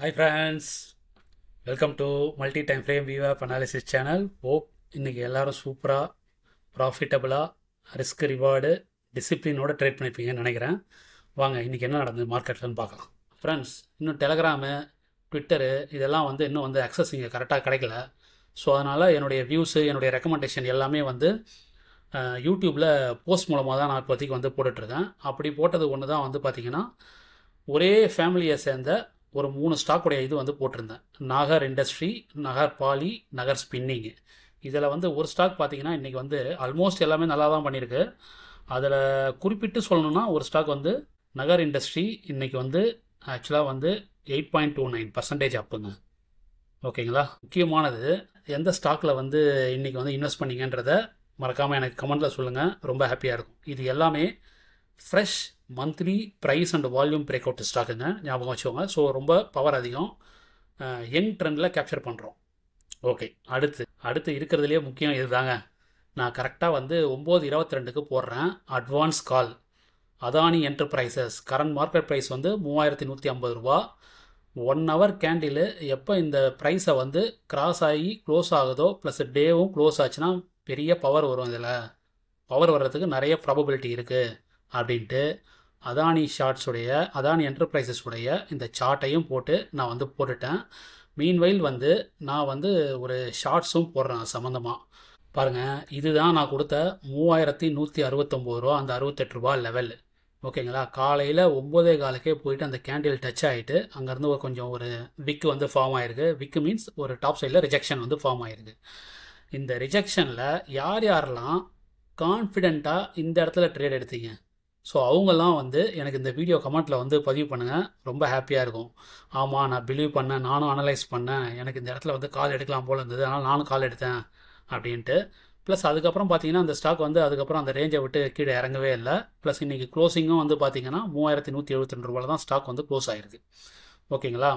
hi friends welcome to multi time frame view of analysis channel ஓப் இன்றைக்கி எல்லோரும் சூப்பராக ப்ராஃபிட்டபுளாக ரிஸ்க் ரிவார்டு டிசிப்ளினோட ட்ரேட் பண்ணிப்பீங்கன்னு நினைக்கிறேன் வாங்க இன்றைக்கி என்ன நடந்தது மார்க்கெட்லன்னு பார்க்கலாம் ஃப்ரெண்ட்ஸ் இன்னும் டெலகிராமு ட்விட்டரு இதெல்லாம் வந்து இன்னும் வந்து அக்சஸ் இங்கே கரெக்டாக கிடைக்கல ஸோ அதனால் என்னுடைய வியூஸு என்னுடைய ரெக்கமெண்டேஷன் எல்லாமே வந்து யூடியூப்பில் போஸ்ட் மூலமாக தான் நான் இப்போதைக்கு வந்து போட்டுட்ருக்கேன் அப்படி போட்டது ஒன்று தான் வந்து பார்த்திங்கன்னா ஒரே ஃபேமிலியை சேர்ந்த ஒரு மூணு ஸ்டாக்குடைய இது வந்து போட்டிருந்தேன் நாகர் இண்டஸ்ட்ரி நகர் பாலி நகர் ஸ்பின்னிங்கு இதில் வந்து ஒரு ஸ்டாக் பார்த்தீங்கன்னா இன்றைக்கி வந்து ஆல்மோஸ்ட் எல்லாமே நல்லா தான் பண்ணியிருக்கு அதில் குறிப்பிட்டு சொல்லணுன்னா ஒரு ஸ்டாக் வந்து நகர் இண்டஸ்ட்ரி இன்றைக்கி வந்து ஆக்சுவலாக வந்து eight point two nine percentage அப்புங்க ஓகேங்களா முக்கியமானது எந்த ஸ்டாக்கில் வந்து இன்றைக்கி வந்து இன்வெஸ்ட் பண்ணிங்கன்றதை மறக்காமல் எனக்கு கமெண்ட்டில் சொல்லுங்கள் ரொம்ப ஹாப்பியாக இருக்கும் இது எல்லாமே fresh monthly price and volume break out ஸ்டாக்குங்க ஞாபகம் வச்சுக்கோங்க ஸோ ரொம்ப பவர் அதிகம் யங் ட்ரெண்டில் கேப்சர் பண்ணுறோம் ஓகே அடுத்து அடுத்து இருக்கிறதுலே முக்கியம் இதுதாங்க நான் கரெக்டாக வந்து ஒம்பது இருபத்தி ரெண்டுக்கு போடுறேன் advance call Adani enterprises current market price வந்து மூவாயிரத்தி நூற்றி ஐம்பது ரூபா ஒன் ஹவர் கேண்டில் எப்போ இந்த ப்ரைஸை வந்து க்ராஸ் ஆகி க்ளோஸ் ஆகுதோ ப்ளஸ் டேவும் க்ளோஸ் ஆச்சுன்னா பெரிய பவர் வரும் இதில் பவர் வர்றதுக்கு நிறைய ப்ராபபிலிட்டி இருக்குது அப்படின்ட்டு அதானி ஷார்ட்ஸுடைய அதானி என்டர்பிரைசஸ் உடைய இந்த சார்ட்டையும் போட்டு நான் வந்து போட்டுட்டேன் மீன்வைல் வந்து நான் வந்து ஒரு ஷார்ட்ஸும் போடுறேன் சம்மந்தமாக பாருங்கள் இதுதான் நான் கொடுத்த மூவாயிரத்தி நூற்றி அறுபத்தொம்போது ரூபா அந்த அறுபத்தெட்டு ரூபா லெவல் ஓகேங்களா காலையில் ஒம்போதே காலக்கே போயிட்டு அந்த கேண்டில் டச் ஆகிட்டு அங்கேருந்து ஒரு கொஞ்சம் ஒரு விக்கு வந்து ஃபார்ம் ஆயிருக்கு விக்கு மீன்ஸ் ஒரு டாப் சைடில் ரிஜெக்ஷன் வந்து ஃபார்ம் ஆயிருக்கு இந்த ரிஜெக்ஷனில் யார் யாரெல்லாம் கான்ஃபிடெண்ட்டாக இந்த இடத்துல ட்ரேட் எடுத்தீங்க ஸோ அவங்கெல்லாம் வந்து எனக்கு இந்த வீடியோ கமெண்ட்டில் வந்து பதிவு பண்ணுங்கள் ரொம்ப ஹாப்பியாக இருக்கும் ஆமாம் நான் பிலீவ் பண்ணேன் நானும் அனலைஸ் பண்ணேன் எனக்கு இந்த இடத்துல வந்து கால் எடுக்கலாம் போல் இருந்தது அதனால் நானும் கால் எடுத்தேன் அப்படின்ட்டு ப்ளஸ் அதுக்கப்புறம் பார்த்தீங்கன்னா அந்த ஸ்டாக் வந்து அதுக்கப்புறம் அந்த ரேஞ்சை விட்டு கீழே இறங்கவே இல்லை ப்ளஸ் இன்றைக்கி க்ளோசிங்கும் வந்து பார்த்தீங்கன்னா மூவாயிரத்தி நூற்றி எழுபத்தி ரெண்டு ரூபாயில் தான் ஸ்டாக் வந்து க்ளோஸ் ஆகிருக்கு ஓகேங்களா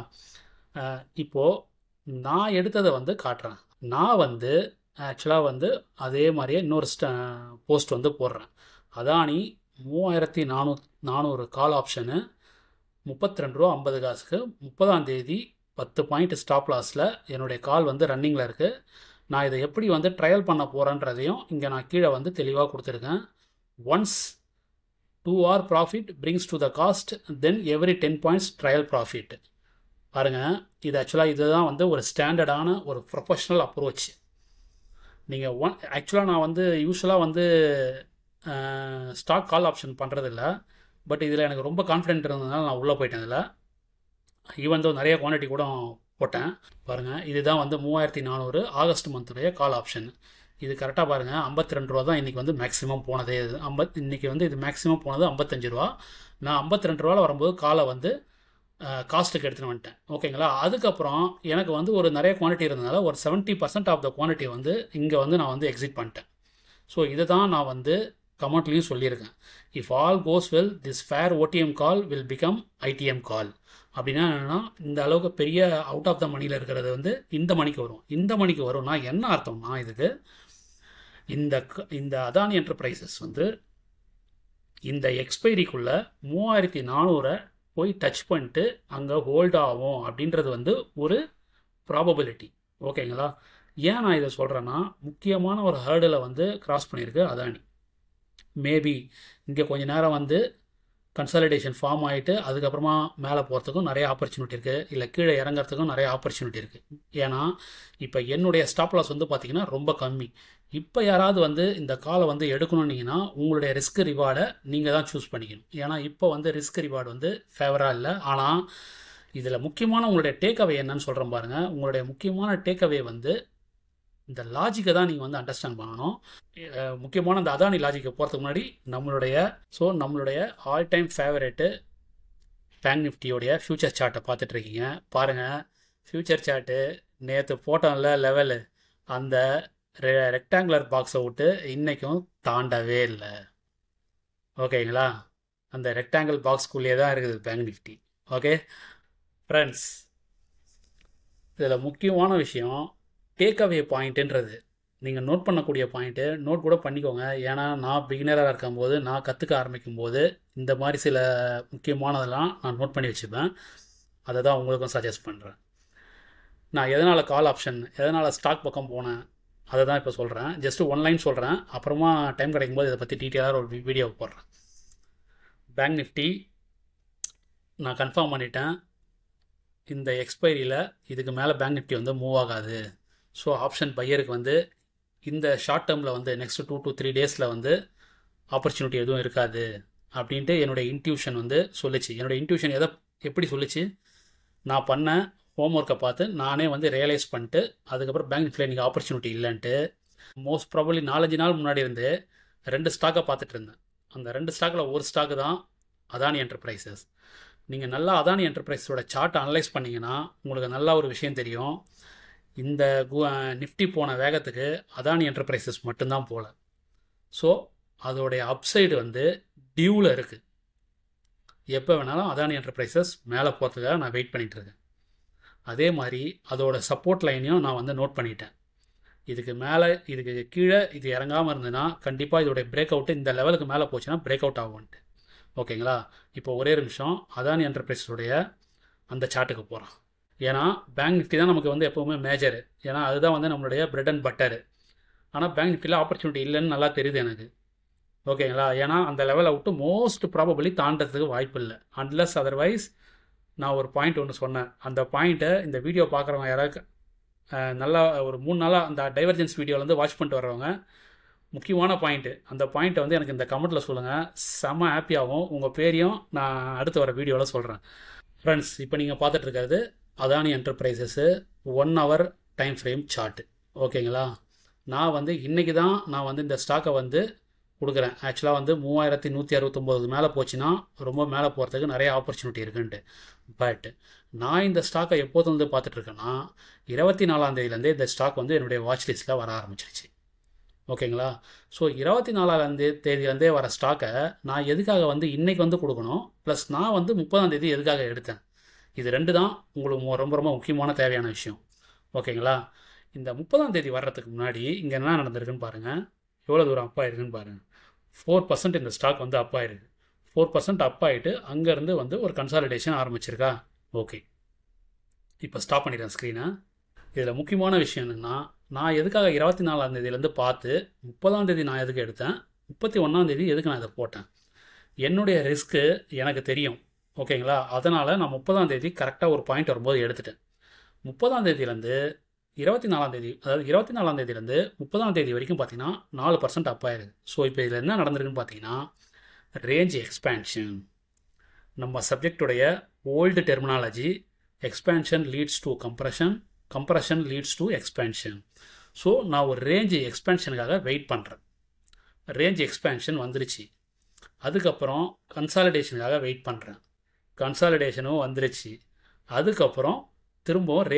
இப்போது நான் எடுத்ததை வந்து காட்டுறேன் நான் வந்து ஆக்சுவலாக வந்து அதே மாதிரியே இன்னொரு ஸ்ட போஸ்ட் வந்து போடுறேன் அதானி மூவாயிரத்தி நானூ நானூறு கால் ஆப்ஷனு முப்பத்தி ரெண்டு ரூபா ஐம்பது காசுக்கு முப்பதாம் தேதி பத்து பாயிண்ட் ஸ்டாப் லாஸில் என்னுடைய கால் வந்து ரன்னிங்கில் இருக்குது நான் இதை எப்படி வந்து ட்ரையல் பண்ண போகிறேன்றதையும் இங்கே நான் கீழே வந்து தெளிவாக கொடுத்துருக்கேன் once two R profit brings to the cost then every ten points trail profit பாருங்கள் இது ஆக்சுவலாக இதுதான் வந்து ஒரு ஸ்டாண்டர்டான ஒரு ப்ரொஃபஷ்னல் அப்ரோச் நீங்கள் ஒன் ஆக்சுவலாக நான் வந்து யூஸ்வலாக வந்து ஸ்டாக் கால் ஆப்ஷன் பண்ணுறதில்ல பட் இதில் எனக்கு ரொம்ப கான்ஃபிடென்ட் இருந்ததுனால நான் உள்ளே போயிட்டேன் இதில் ஈவன் தோ நிறைய குவான்டிட்டி கூட போட்டேன் பாருங்கள் இதுதான் வந்து மூவாயிரத்தி நானூறு ஆகஸ்ட் மந்த்துடைய கால் ஆப்ஷன் இது கரெக்டாக பாருங்கள் ஐம்பத்தி ரெண்டு ரூபா தான் இன்றைக்கி வந்து மேக்ஸிமம் போனது ஐம்பத் இன்றைக்கி வந்து இது மேக்ஸிமம் போனது ஐம்பத்தஞ்சு ரூபா நான் ஐம்பத்தி ரெண்டு ரூபாவில் வரும்போது காலை வந்து காஸ்ட்டுக்கு எடுத்துன்னு வந்துட்டேன் ஓகேங்களா அதுக்கப்புறம் எனக்கு வந்து ஒரு நிறைய குவான்டிட்டி இருந்ததுனால ஒரு seventy percent of the quantity வந்து இங்கே வந்து நான் வந்து எக்ஸிட் பண்ணிட்டேன் ஸோ இதை தான் நான் வந்து கமெண்ட்லேயும் சொல்லியிருக்கேன் if all goes well this fair OTM call will become ITM call அப்படின்னா என்னென்னா இந்த அளவுக்கு பெரிய அவுட் ஆஃப் த மணியில் இருக்கிறது வந்து இந்த மணிக்கு வரும் இந்த மணிக்கு வரும்னா என்ன அர்த்தம்னா இதுக்கு இந்த இந்த அதானி என்டர்பிரைசஸ் வந்து இந்த எக்ஸ்பைரிக்குள்ளே மூவாயிரத்தி நானூறை போய் டச் பண்ணிட்டு அங்கே ஹோல்ட் ஆகும் அப்படின்றது வந்து ஒரு ப்ராபபிலிட்டி ஓகேங்களா ஏன் நான் இதை சொல்கிறேன்னா முக்கியமான ஒரு ஹர்டில் வந்து க்ராஸ் பண்ணியிருக்கு அதானி மேபி இங்கே கொஞ்சம் நேரம் வந்து கன்சாலிடேஷன் ஃபார்ம் ஆகிட்டு அதுக்கப்புறமா மேலே போகிறதுக்கும் நிறைய ஆப்பர்ச்சுனிட்டி இருக்குது இல்லை கீழே இறங்குறதுக்கும் நிறைய ஆப்பர்ச்சுனிட்டி இருக்குது ஏன்னா இப்போ என்னுடைய ஸ்டாப் லாஸ் வந்து பார்த்திங்கன்னா ரொம்ப கம்மி இப்போ யாராவது வந்து இந்த காலை வந்து எடுக்கணுன்னீங்கன்னா உங்களுடைய ரிஸ்க் ரிவார்டை நீங்கள் தான் சூஸ் பண்ணிக்கணும் ஏன்னா இப்போ வந்து ரிஸ்க் ரிவார்டு வந்து ஃபேவராக இல்லை ஆனால் இதில் முக்கியமான உங்களுடைய டேக்அவே என்னன்னு சொல்கிறேன் பாருங்கள் உங்களுடைய முக்கியமான டேக்அவே வந்து இந்த லாஜிக்கை தான் நீங்கள் வந்து அண்டர்ஸ்டாண்ட் பண்ணணும் முக்கியமான அந்த அதானி லாஜிக்கை போகிறதுக்கு முன்னாடி நம்மளுடைய ஸோ நம்மளுடைய ஆல் டைம் ஃபேவரேட்டு பேங்க் நிஃப்டியோடைய ஃப்யூச்சர் சார்ட்டை பார்த்துட்ருக்கீங்க பாருங்கள் ஃப்யூச்சர் சார்ட்டு நேற்று போட்டோம்ல லெவலு அந்த ரெ ரெக்டாங்குலர் பாக்ஸை விட்டு இன்றைக்கும் தாண்டவே இல்லை ஓகேங்களா அந்த ரெக்டாங்கிள் பாக்ஸ்குள்ளேயே தான் இருக்குது பேங்க் நிஃப்டி ஓகே ஃப்ரெண்ட்ஸ் இதில் முக்கியமான விஷயம் டேக் அவே பாயிண்ட்டுன்றது நீங்கள் நோட் பண்ணக்கூடிய பாயிண்ட்டு நோட் கூட பண்ணிக்கோங்க ஏன்னா நான் பிகினராக இருக்கும்போது நான் கற்றுக்க ஆரம்பிக்கும் போது இந்த மாதிரி சில முக்கியமானதெல்லாம் நான் நோட் பண்ணி வச்சுப்பேன் அதை தான் உங்களுக்கும் சஜஸ்ட் பண்ணுறேன் நான் எதனால் கால் ஆப்ஷன் எதனால் ஸ்டாக் பக்கம் போனேன் அதை தான் இப்போ சொல்கிறேன் ஜஸ்ட்டு ஒன்லைன் சொல்கிறேன் அப்புறமா டைம் கிடைக்கும் போது இதை பற்றி டீட்டெயிலாக ஒரு வீடியோ போடுறேன் பேங்க் நிஃப்டி நான் கன்ஃபார்ம் பண்ணிட்டேன் இந்த எக்ஸ்பைரியில் இதுக்கு மேலே பேங்க் நிஃப்டி வந்து மூவ் ஆகாது ஸோ ஆப்ஷன் பையருக்கு வந்து இந்த ஷார்ட் டேர்மில் வந்து நெக்ஸ்ட் டூ டு த்ரீ டேஸில் வந்து ஆப்பர்ச்சுனிட்டி எதுவும் இருக்காது அப்படின்ட்டு என்னுடைய இன்ட்யூஷன் வந்து சொல்லிச்சு என்னுடைய இன்ட்யூஷன் எதை எப்படி சொல்லிச்சு நான் பண்ண ஹோம் ஒர்க்கை பார்த்து நானே வந்து ரியலைஸ் பண்ணிட்டு அதுக்கப்புறம் பேங்க் இன்றைக்கி ஆப்பர்ச்சுனிட்டி இல்லைன்ட்டு மோஸ்ட் ப்ராபலி நாலஞ்சு நாள் முன்னாடி இருந்து ரெண்டு ஸ்டாக்கை பார்த்துட்டு இருந்தேன் அந்த ரெண்டு ஸ்டாக்கில் ஒரு ஸ்டாக்கு தான் அதானி என்டர்பிரைசஸ் நீங்கள் நல்லா அதானி என்டர்பிரைஸோட சார்ட்டை அனலைஸ் பண்ணிங்கன்னா உங்களுக்கு நல்லா ஒரு விஷயம் தெரியும் இந்த நிஃப்டி போன வேகத்துக்கு அதானி என்டர்பிரைசஸ் மட்டும்தான் போகல ஸோ அதோடைய அப்சைடு வந்து டியூவில் இருக்குது எப்போ வேணாலும் அதானி என்டர்பிரைசஸ் மேலே போகிறதுக்காக நான் வெயிட் பண்ணிகிட்ருக்கேன் அதே மாதிரி அதோட சப்போர்ட் லைனையும் நான் வந்து நோட் பண்ணிட்டேன் இதுக்கு மேலே இதுக்கு கீழே இது இறங்காமல் இருந்ததுன்னா கண்டிப்பாக இதோடைய பிரேக் அவுட்டு இந்த லெவலுக்கு மேலே போச்சுன்னா பிரேக் அவுட் ஆகும்ன்ட்டு ஓகேங்களா இப்போ ஒரே நிமிஷம் அதானி என்டர்பிரைஸோடைய அந்த சார்ட்டுக்கு போகிறான் ஏன்னா பேங்க் நிஃப்டி தான் நமக்கு வந்து எப்போவுமே மேஜர் ஏன்னா அதுதான் வந்து நம்மளுடைய பிரெட் அண்ட் பட்டர் ஆனால் பேங்க் நிஃப்டியில் ஆப்பர்ச்சுனிட்டி இல்லைன்னு நல்லா தெரியுது எனக்கு ஓகேங்களா ஏன்னா அந்த லெவலை விட்டு மோஸ்ட் ப்ராபபிளி தாண்டதுக்கு வாய்ப்பு இல்லை அன்லஸ் அதர்வைஸ் நான் ஒரு பாயிண்ட் ஒன்று சொன்னேன் அந்த பாயிண்ட்டை இந்த வீடியோ பார்க்குறவங்க யாராவது நல்லா ஒரு மூணு நாளாக அந்த டைவர்ஜென்ஸ் வீடியோலேருந்து வாட்ச் பண்ணிட்டு வர்றவங்க முக்கியமான பாயிண்ட்டு அந்த பாயிண்ட்டை வந்து எனக்கு இந்த கமெண்ட்டில் சொல்லுங்கள் செம்ம ஹாப்பியாகவும் உங்கள் பேரையும் நான் அடுத்து வர வீடியோவில் சொல்கிறேன் ஃப்ரெண்ட்ஸ் இப்போ நீங்கள் பார்த்துட்ருக்கிறது Adani enterprises one hour time frame chart ஓகேங்களா நான் வந்து இன்றைக்கி தான் நான் வந்து இந்த ஸ்டாக்கை வந்து கொடுக்குறேன் ஆக்சுவலாக வந்து மூவாயிரத்தி நூற்றி அறுபத்தொம்போது மேலே போச்சுன்னா ரொம்ப மேலே போகிறதுக்கு நிறைய ஆப்பர்ச்சுனிட்டி இருக்குன்ட்டு பட் நான் இந்த ஸ்டாக்கை எப்போது வந்து பார்த்துட்ருக்கேன்னா இருபத்தி நாலாந்தேதியிலேருந்தே இந்த ஸ்டாக் வந்து என்னுடைய வாட்ச் லிஸ்ட்டில் வர ஆரம்பிச்சிருச்சு ஓகேங்களா ஸோ இருபத்தி நாலாந்தே தேதியிலேருந்தே வர ஸ்டாக்கை நான் எதுக்காக வந்து இன்றைக்கி வந்து கொடுக்கணும் ப்ளஸ் நான் வந்து முப்பதாம் தேதி எதுக்காக எடுத்தேன் இது ரெண்டு தான் உங்களுக்கு ரொம்ப ரொம்ப முக்கியமான தேவையான விஷயம் ஓகேங்களா இந்த முப்பதாம் தேதி வர்றதுக்கு முன்னாடி இங்கே என்ன நடந்திருக்குன்னு பாருங்கள் எவ்வளோ தூரம் அப் ஆயிருக்குன்னு பாருங்கள் ஃபோர் பர்சன்ட் இந்த ஸ்டாக் வந்து அப் ஆயிருக்கு ஃபோர் பர்சன்ட் அப் ஆகிட்டு அங்கேருந்து வந்து ஒரு கன்சாலிடேஷன் ஆரம்பிச்சிருக்கா ஓகே இப்போ ஸ்டாப் பண்ணிடுறேன் ஸ்க்ரீனை இதில் முக்கியமான விஷயம் என்னென்னா நான் எதுக்காக இருபத்தி நாலாம் தேதியிலேருந்து பார்த்து முப்பதாம் தேதி நான் எதுக்கு எடுத்தேன் முப்பத்தி ஒன்றாம் தேதி எதுக்கு நான் இதை போட்டேன் என்னுடைய ரிஸ்க்கு எனக்கு தெரியும் ஓகேங்களா அதனால் நான் முப்பதாம் தேதி கரெக்டாக ஒரு பாயிண்ட் வரும்போது எடுத்துட்டேன் முப்பதாம் தேதியிலேருந்து இருபத்தி நாலாம் தேதி அதாவது இருபத்தி நாலாம் தேதியிலேருந்து முப்பதாம் தேதி வரைக்கும் பார்த்தீங்கன்னா நாலு பர்சன்ட் அப் ஆயிருக்கு ஸோ இப்போ இதில் என்ன நடந்திருக்குன்னு பார்த்தீங்கன்னா ரேஞ்ச் எக்ஸ்பேன்ஷன் நம்ம சப்ஜெக்டுடைய old terminology expansion leads to compression compression leads to expansion so நான் ஒரு ரேஞ்சு எக்ஸ்பேன்ஷனுக்காக வெயிட் பண்ணுறேன் ரேஞ்ச் எக்ஸ்பேன்ஷன் வந்துருச்சு அதுக்கப்புறம் கன்சாலிடேஷனுக்காக வெயிட் பண்ணுறேன் கன்சாலிடேஷனும் வந்துருச்சு அதுக்கப்புறம் திரும்பவும் ரேட்